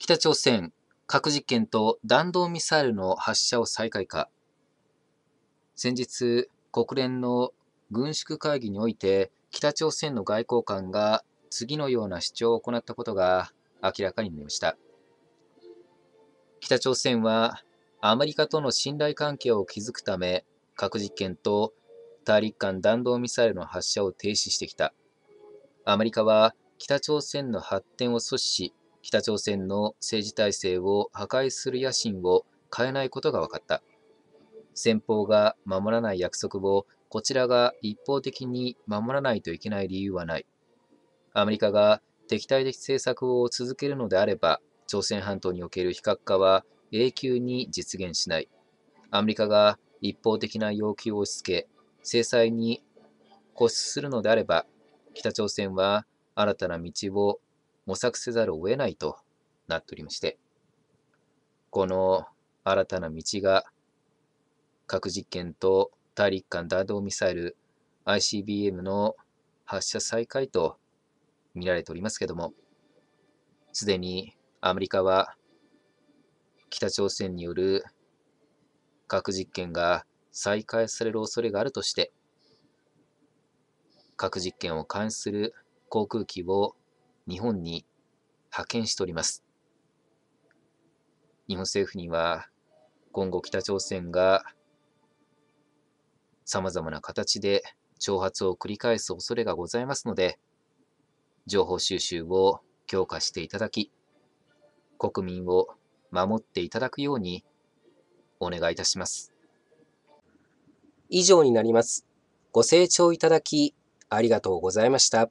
北朝鮮、核実験と弾道ミサイルの発射を再開か。先日、国連の軍縮会議において、北朝鮮の外交官が次のような主張を行ったことが明らかになりました。北朝鮮は、アメリカとの信頼関係を築くため、核実験と大陸間弾道ミサイルの発射を停止してきた。アメリカは北朝鮮の発展を阻止し、北朝鮮の政治体制を破壊する野心を変えないことが分かった。先方が守らない約束をこちらが一方的に守らないといけない理由はない。アメリカが敵対的政策を続けるのであれば、朝鮮半島における非核化は永久に実現しない。アメリカが一方的な要求を押し付け、制裁に固執するのであれば、北朝鮮は新たな道を模索せざるを得ないとなっておりまして、この新たな道が核実験と大陸間弾道ミサイル ICBM の発射再開と見られておりますけども、すでにアメリカは北朝鮮による核実験が再開される恐れがあるとして、核実験を監視する航空機を日本に派遣しております。日本政府には今後北朝鮮がさまざまな形で挑発を繰り返す恐れがございますので、情報収集を強化していただき、国民を守っていただくようにお願いいたします。以上になります。ご清聴いただきありがとうございました。